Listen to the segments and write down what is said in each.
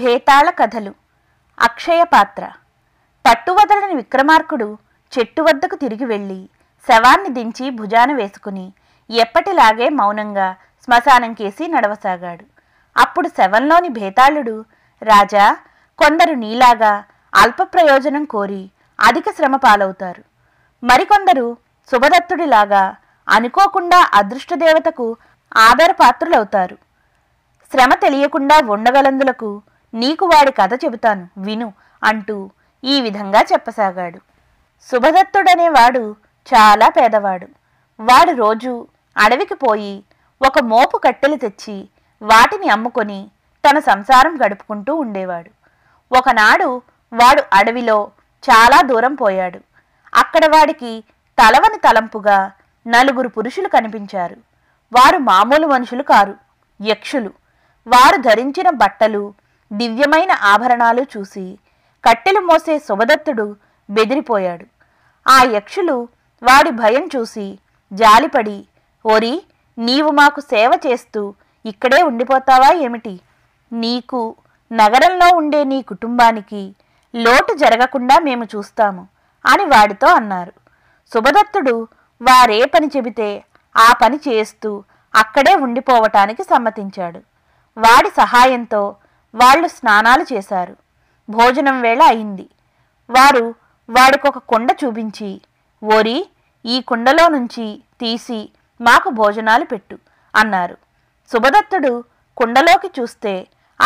భేతాళ కథలు అక్షయ పాత్ర పట్టువదలని విక్రమార్కుడు చెట్టు వద్దకు తిరిగి వెళ్ళి శవాన్ని దించి భుజాన వేసుకుని ఎప్పటిలాగే మౌనంగా శ్మశానం కేసి నడవసాగాడు అప్పుడు శవంలోని భేతాళుడు రాజా కొందరు నీలాగా అల్ప ప్రయోజనం కోరి అధిక శ్రమ పాలవుతారు మరికొందరు శుభదత్తుడిలాగా అనుకోకుండా అదృష్టదేవతకు ఆధారపాత్రులవుతారు శ్రమ తెలియకుండా ఉండగలందులకు నీకు వాడి కథ చెబుతాను విను అంటూ ఈ విధంగా చెప్పసాగాడు సుభదత్తుడనేవాడు చాలా పేదవాడు వాడు రోజు అడవికి పోయి ఒక మోపు కట్టెలు తెచ్చి వాటిని అమ్ముకొని తన సంసారం గడుపుకుంటూ ఉండేవాడు ఒకనాడు వాడు అడవిలో చాలా దూరం పోయాడు అక్కడ వాడికి తలవని తలంపుగా నలుగురు పురుషులు కనిపించారు వారు మామూలు మనుషులు కారు యక్షులు వారు ధరించిన బట్టలు దివ్యమైన ఆభరణాలు చూసి కట్టెలు మోసే శుభదత్తుడు బెదిరిపోయాడు ఆ యక్షులు వాడి భయం చూసి జాలిపడి ఓరి నీవు మాకు సేవ చేస్తూ ఇక్కడే ఉండిపోతావా ఏమిటి నీకు నగరంలో ఉండే నీ కుటుంబానికి లోటు జరగకుండా మేము చూస్తాము అని వాడితో అన్నారు శుభదత్తుడు వారే పని చెబితే ఆ పని చేస్తూ అక్కడే ఉండిపోవటానికి సమ్మతించాడు వాడి సహాయంతో వాళ్ళు స్నానాలు చేశారు భోజనం వేళ అయింది వారు వాడికొక కొండ చూపించి ఓరి ఈ కుండలో నుంచి తీసి మాకు భోజనాలు పెట్టు అన్నారు శుభదత్తుడు కుండలోకి చూస్తే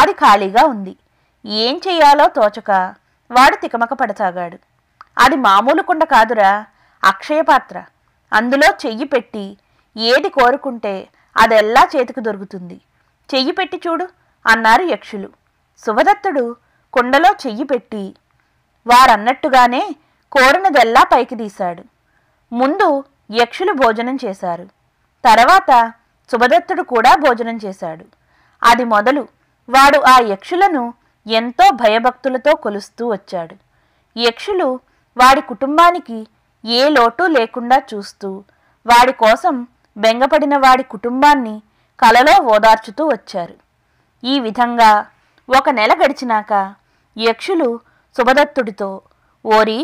అది ఖాళీగా ఉంది ఏం చేయాలో తోచక వాడు తికమక పడసాగాడు అది మామూలు కుండ కాదురా అక్షయపాత్ర అందులో చెయ్యి పెట్టి ఏది కోరుకుంటే అదెల్లా చేతికి దొరుకుతుంది చెయ్యి పెట్టి చూడు అన్నారు యక్షులు శుభదత్తుడు కుండలో చెయ్యి పెట్టి వారన్నట్టుగానే కోరినదెల్లా పైకి తీశాడు ముందు యక్షులు భోజనం చేశారు తర్వాత శుభదత్తుడు కూడా భోజనం చేశాడు అది మొదలు వాడు ఆ యక్షులను ఎంతో భయభక్తులతో కొలుస్తూ వచ్చాడు యక్షులు వాడి కుటుంబానికి ఏ లోటు లేకుండా చూస్తూ వాడి కోసం బెంగపడిన వాడి కుటుంబాన్ని కలలో ఓదార్చుతూ వచ్చారు ఈ విధంగా ఒక నెల గడిచినాక యక్షులు శుభదత్తుడితో ఓరి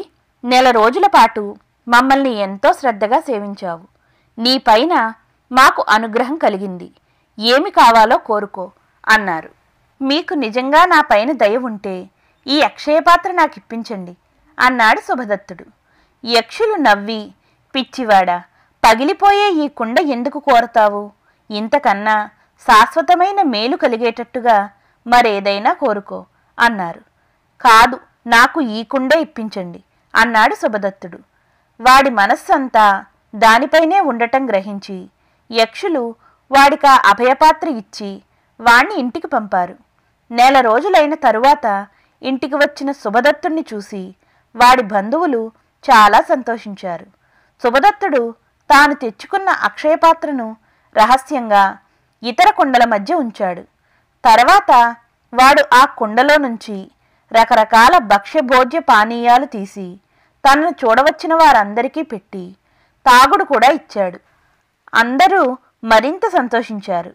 నెల రోజుల పాటు మమ్మల్ని ఎంతో శ్రద్ధగా సేవించావు నీపైన మాకు అనుగ్రహం కలిగింది ఏమి కావాలో కోరుకో అన్నారు మీకు నిజంగా నా పైన దయ ఉంటే ఈ అక్షయపాత్ర నాకు ఇప్పించండి అన్నాడు శుభదత్తుడు యక్షులు నవ్వి పిచ్చివాడ పగిలిపోయే ఈ కుండ ఎందుకు కోరతావు ఇంతకన్నా శాశ్వతమైన మేలు కలిగేటట్టుగా మరేదైనా కోరుకో అన్నారు కాదు నాకు ఈ కుండ ఇప్పించండి అన్నాడు శుభదత్తుడు వాడి మనస్సంతా దానిపైనే ఉండటం గ్రహించి యక్షులు వాడికా అభయపాత్ర ఇచ్చి వాణ్ణి ఇంటికి పంపారు నెల రోజులైన తరువాత ఇంటికి వచ్చిన శుభదత్తుణ్ణి చూసి వాడి బంధువులు చాలా సంతోషించారు శుభదత్తుడు తాను తెచ్చుకున్న అక్షయపాత్రను రహస్యంగా ఇతర కుండల మధ్య ఉంచాడు తర్వాత వాడు ఆ కుండలో నుంచి రకరకాల భక్ష్యభోజ్య పానీయాలు తీసి తనను చూడవచ్చిన వారందరికీ పెట్టి తాగుడు కూడా ఇచ్చాడు అందరూ మరింత సంతోషించారు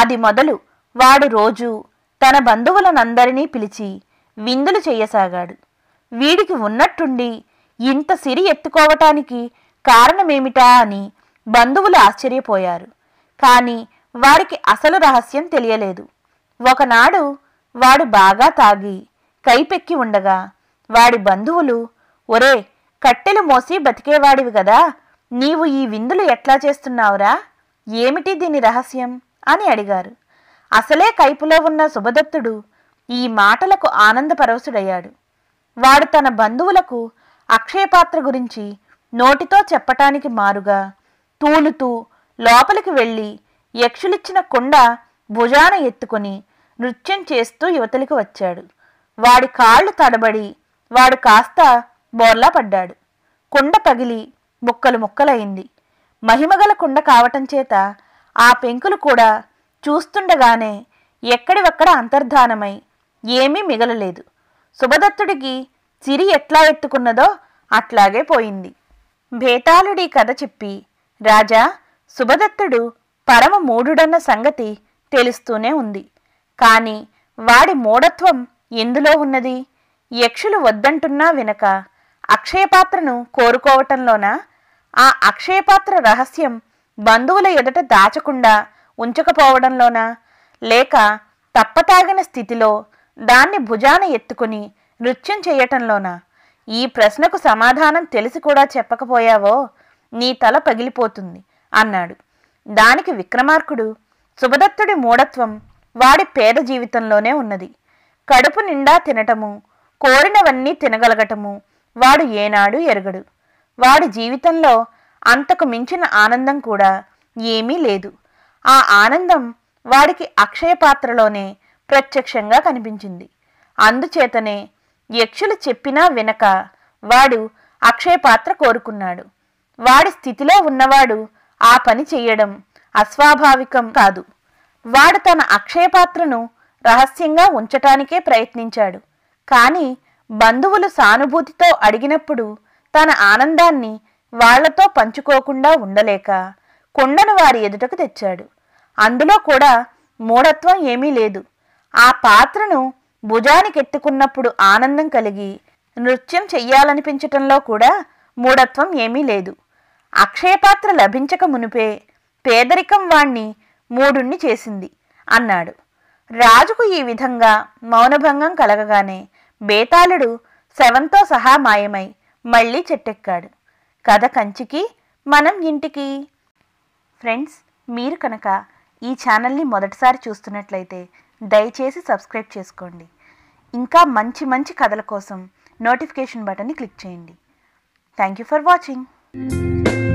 అది మొదలు వాడు రోజు తన బంధువులనందరినీ పిలిచి విందులు చేయసాగాడు వీడికి ఉన్నట్టుండి ఇంత సిరి ఎత్తుకోవటానికి కారణమేమిటా అని బంధువులు ఆశ్చర్యపోయారు కానీ వాడికి అసలు రహస్యం తెలియలేదు ఒకనాడు వాడు బాగా తాగి కైపెక్కి ఉండగా వాడి బంధువులు ఒరే కట్టెలు మోసి బతికేవాడివి కదా నీవు ఈ విందులు ఎట్లా చేస్తున్నావురా ఏమిటి దీని రహస్యం అని అడిగారు అసలే కైపులో ఉన్న శుభదత్తుడు ఈ మాటలకు ఆనందపరవశుడయ్యాడు వాడు తన బంధువులకు అక్షయపాత్ర గురించి నోటితో చెప్పటానికి మారుగా తూలుతూ లోపలికి వెళ్ళి యక్షులిచ్చిన కొండ భుజాన ఎత్తుకొని నృత్యం చేస్తూ యువతలికి వచ్చాడు వాడి కాళ్ళు తడబడి వాడు కాస్త బోర్లా పడ్డాడు కుండ పగిలి ముక్కలు ముక్కలైంది మహిమగల కుండ కావటం చేత ఆ పెంకులు కూడా చూస్తుండగానే ఎక్కడివక్కడ అంతర్ధానమై ఏమీ మిగలలేదు శుభదత్తుడికి సిరి ఎట్లా ఎత్తుకున్నదో అట్లాగే పోయింది భేతాళుడి కథ చెప్పి రాజా శుభదత్తుడు పరమ మూఢుడన్న సంగతి తెలుస్తూనే ఉంది కాని వాడి మూఢత్వం ఎందులో ఉన్నది యక్షులు వద్దంటున్నా వినక అక్షయపాత్రను కోరుకోవటంలోనా ఆ అక్షయపాత్ర రహస్యం బంధువుల ఎదుట దాచకుండా ఉంచకపోవడంలోనా లేక తప్పతాగిన స్థితిలో దాన్ని భుజాన ఎత్తుకుని నృత్యం చేయటంలోనా ఈ ప్రశ్నకు సమాధానం తెలిసి కూడా చెప్పకపోయావో నీ తల పగిలిపోతుంది అన్నాడు దానికి విక్రమార్కుడు శుభదత్తుడి మూఢత్వం వాడి పేద జీవితంలోనే ఉన్నది కడుపు నిండా తినటము కోరినవన్నీ తినగలగటము వాడు ఏనాడు ఎరగడు వాడి జీవితంలో అంతకు మించిన ఆనందం కూడా ఏమీ లేదు ఆ ఆనందం వాడికి అక్షయ పాత్రలోనే ప్రత్యక్షంగా కనిపించింది అందుచేతనే యక్షులు చెప్పినా వినక వాడు అక్షయ పాత్ర కోరుకున్నాడు వాడి స్థితిలో ఉన్నవాడు ఆ పని చెయ్యడం అస్వాభావికం కాదు వాడు తన అక్షయపాత్రను రహస్యంగా ఉంచటానికే ప్రయత్నించాడు కానీ బంధువులు సానుభూతితో అడిగినప్పుడు తన ఆనందాన్ని వాళ్లతో పంచుకోకుండా ఉండలేక కొండను వారి ఎదుటకు తెచ్చాడు అందులో కూడా మూఢత్వం ఏమీ లేదు ఆ పాత్రను భుజానికెత్తుకున్నప్పుడు ఆనందం కలిగి నృత్యం చెయ్యాలనిపించటంలో కూడా మూఢత్వం ఏమీ లేదు అక్షయపాత్ర లభించక మునిపే పేదరికం వాణ్ణి మూడుణ్ణి చేసింది అన్నాడు రాజుకు ఈ విధంగా మౌనభంగం కలగగానే బేతాళుడు శవంతో సహా మాయమై మళ్ళీ చెట్టెక్కాడు కథ కంచికి మనం ఇంటికి ఫ్రెండ్స్ మీరు కనుక ఈ ఛానల్ని మొదటిసారి చూస్తున్నట్లయితే దయచేసి సబ్స్క్రైబ్ చేసుకోండి ఇంకా మంచి మంచి కథల కోసం నోటిఫికేషన్ బటన్ని క్లిక్ చేయండి thank you for watching you.